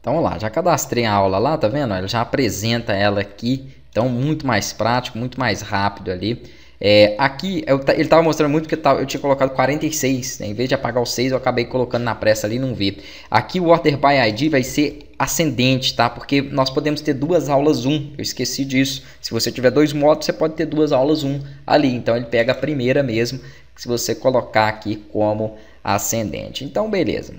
Então, vamos lá, já cadastrei a aula lá, tá vendo? Ele já apresenta ela aqui, então muito mais prático, muito mais rápido ali. É, aqui, eu, ele estava mostrando muito porque eu tinha colocado 46, né? em vez de apagar o 6, eu acabei colocando na pressa ali e não vi. Aqui o Order by ID vai ser ascendente, tá? Porque nós podemos ter duas aulas 1, um. eu esqueci disso. Se você tiver dois modos, você pode ter duas aulas 1 um ali. Então ele pega a primeira mesmo, se você colocar aqui como ascendente. Então, beleza.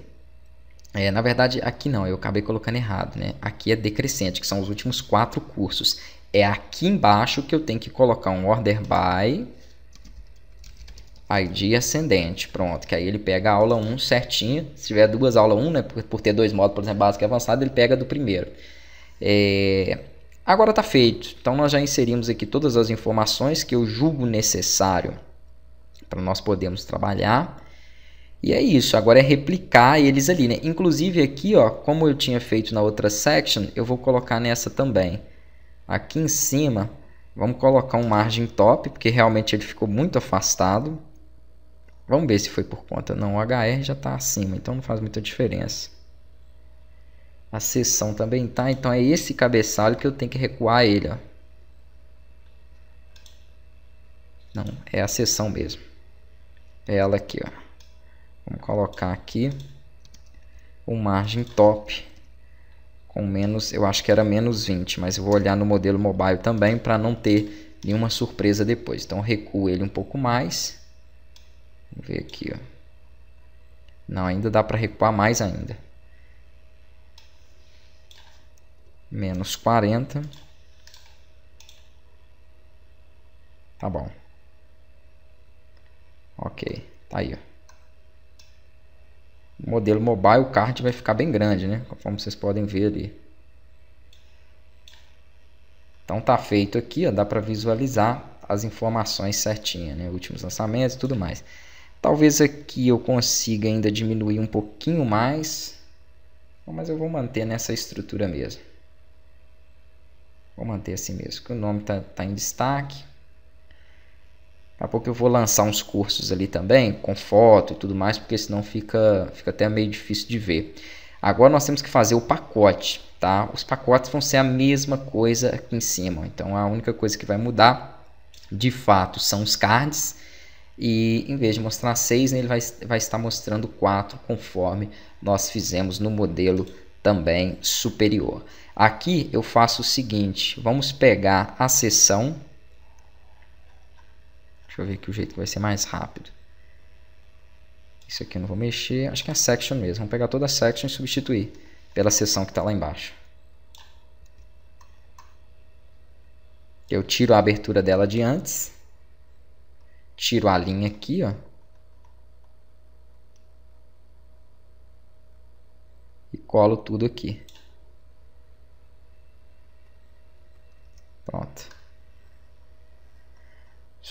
É, na verdade, aqui não, eu acabei colocando errado, né? Aqui é decrescente, que são os últimos quatro cursos. É aqui embaixo que eu tenho que colocar um order by ID ascendente, pronto, que aí ele pega a aula 1 certinho, se tiver duas aulas 1, né, por, por ter dois modos, por exemplo, básico e avançado, ele pega do primeiro. É... Agora está feito, então nós já inserimos aqui todas as informações que eu julgo necessário para nós podermos trabalhar. E é isso, agora é replicar eles ali, né? Inclusive aqui, ó, como eu tinha feito na outra section, eu vou colocar nessa também. Aqui em cima, vamos colocar um margin top, porque realmente ele ficou muito afastado. Vamos ver se foi por conta. Não, o HR já está acima, então não faz muita diferença. A seção também tá, então é esse cabeçalho que eu tenho que recuar ele, ó. Não, é a seção mesmo. É ela aqui, ó. Vamos colocar aqui o margem top com menos, eu acho que era menos 20, mas eu vou olhar no modelo mobile também para não ter nenhuma surpresa depois. Então recuo ele um pouco mais. Vamos ver aqui, ó. Não, ainda dá para recuar mais ainda. Menos 40. Tá bom. Ok, tá aí, ó. O modelo mobile, o card vai ficar bem grande, né? Conforme vocês podem ver ali. Então tá feito aqui, ó, dá para visualizar as informações certinha, né? Últimos lançamentos e tudo mais. Talvez aqui eu consiga ainda diminuir um pouquinho mais, mas eu vou manter nessa estrutura mesmo. Vou manter assim mesmo, que o nome tá, tá em destaque. Daqui a pouco eu vou lançar uns cursos ali também, com foto e tudo mais, porque senão fica, fica até meio difícil de ver. Agora nós temos que fazer o pacote, tá? Os pacotes vão ser a mesma coisa aqui em cima. Então a única coisa que vai mudar, de fato, são os cards. E em vez de mostrar 6, né, ele vai, vai estar mostrando 4, conforme nós fizemos no modelo também superior. Aqui eu faço o seguinte, vamos pegar a sessão. Deixa eu ver aqui o jeito que vai ser mais rápido. Isso aqui eu não vou mexer. Acho que é a section mesmo. Vamos pegar toda a section e substituir pela seção que está lá embaixo. Eu tiro a abertura dela de antes. Tiro a linha aqui, ó. E colo tudo aqui.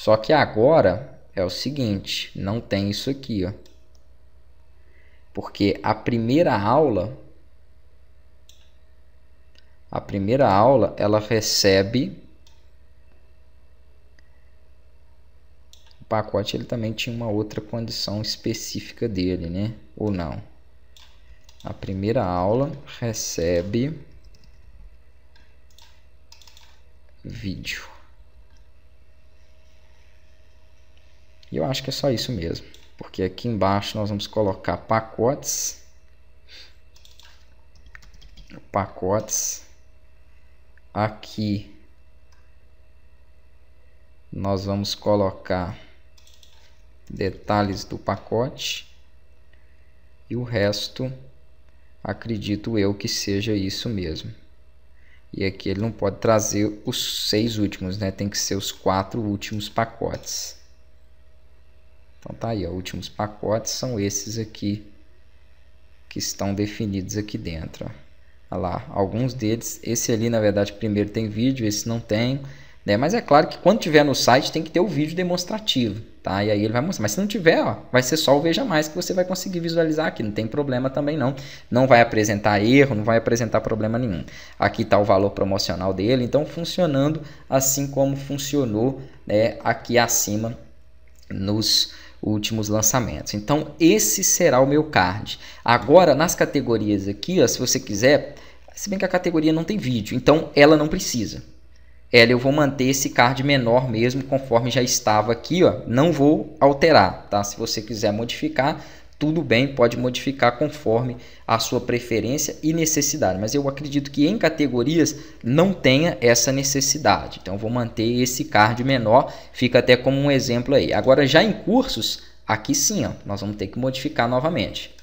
Só que agora é o seguinte, não tem isso aqui, ó. Porque a primeira aula a primeira aula ela recebe o pacote ele também tinha uma outra condição específica dele, né? Ou não? A primeira aula recebe vídeo. E eu acho que é só isso mesmo, porque aqui embaixo nós vamos colocar pacotes, pacotes, aqui nós vamos colocar detalhes do pacote e o resto acredito eu que seja isso mesmo. E aqui ele não pode trazer os seis últimos, né? Tem que ser os quatro últimos pacotes. Então tá aí, ó, últimos pacotes são esses aqui que estão definidos aqui dentro. Olha lá, alguns deles, esse ali na verdade primeiro tem vídeo, esse não tem, né? Mas é claro que quando tiver no site tem que ter o vídeo demonstrativo, tá? E aí ele vai mostrar. Mas se não tiver, ó, vai ser só o veja mais que você vai conseguir visualizar aqui, não tem problema também não. Não vai apresentar erro, não vai apresentar problema nenhum. Aqui está o valor promocional dele, então funcionando assim como funcionou, né, aqui acima nos últimos lançamentos. Então, esse será o meu card. Agora, nas categorias aqui, ó, se você quiser, se bem que a categoria não tem vídeo, então ela não precisa. Ela eu vou manter esse card menor mesmo, conforme já estava aqui, ó. Não vou alterar, tá? Se você quiser modificar, tudo bem, pode modificar conforme a sua preferência e necessidade, mas eu acredito que em categorias não tenha essa necessidade. Então vou manter esse card menor, fica até como um exemplo aí. Agora já em cursos, aqui sim, ó, nós vamos ter que modificar novamente.